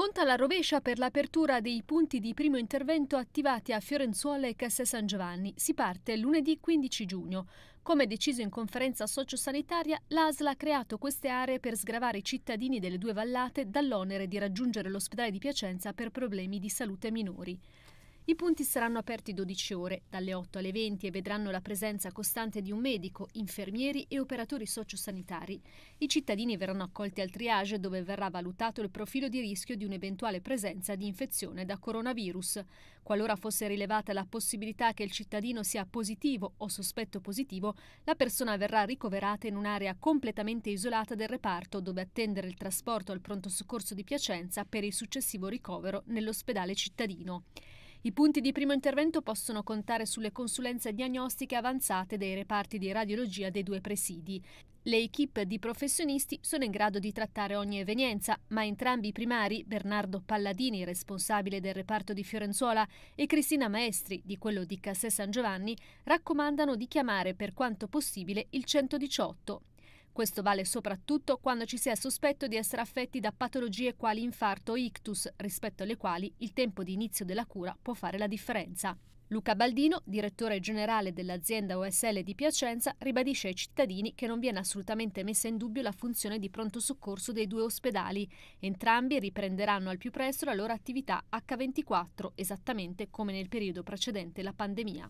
Conta la rovescia per l'apertura dei punti di primo intervento attivati a Fiorenzuola e Casse San Giovanni. Si parte lunedì 15 giugno. Come deciso in conferenza sociosanitaria, l'ASL ha creato queste aree per sgravare i cittadini delle due vallate dall'onere di raggiungere l'ospedale di Piacenza per problemi di salute minori. I punti saranno aperti 12 ore, dalle 8 alle 20 e vedranno la presenza costante di un medico, infermieri e operatori sociosanitari. I cittadini verranno accolti al triage dove verrà valutato il profilo di rischio di un'eventuale presenza di infezione da coronavirus. Qualora fosse rilevata la possibilità che il cittadino sia positivo o sospetto positivo, la persona verrà ricoverata in un'area completamente isolata del reparto dove attendere il trasporto al pronto soccorso di Piacenza per il successivo ricovero nell'ospedale cittadino. I punti di primo intervento possono contare sulle consulenze diagnostiche avanzate dei reparti di radiologia dei due presidi. Le equip di professionisti sono in grado di trattare ogni evenienza, ma entrambi i primari, Bernardo Palladini, responsabile del reparto di Fiorenzuola, e Cristina Maestri, di quello di Cassè San Giovanni, raccomandano di chiamare per quanto possibile il 118. Questo vale soprattutto quando ci sia sospetto di essere affetti da patologie quali infarto o ictus, rispetto alle quali il tempo di inizio della cura può fare la differenza. Luca Baldino, direttore generale dell'azienda OSL di Piacenza, ribadisce ai cittadini che non viene assolutamente messa in dubbio la funzione di pronto soccorso dei due ospedali. Entrambi riprenderanno al più presto la loro attività H24, esattamente come nel periodo precedente la pandemia.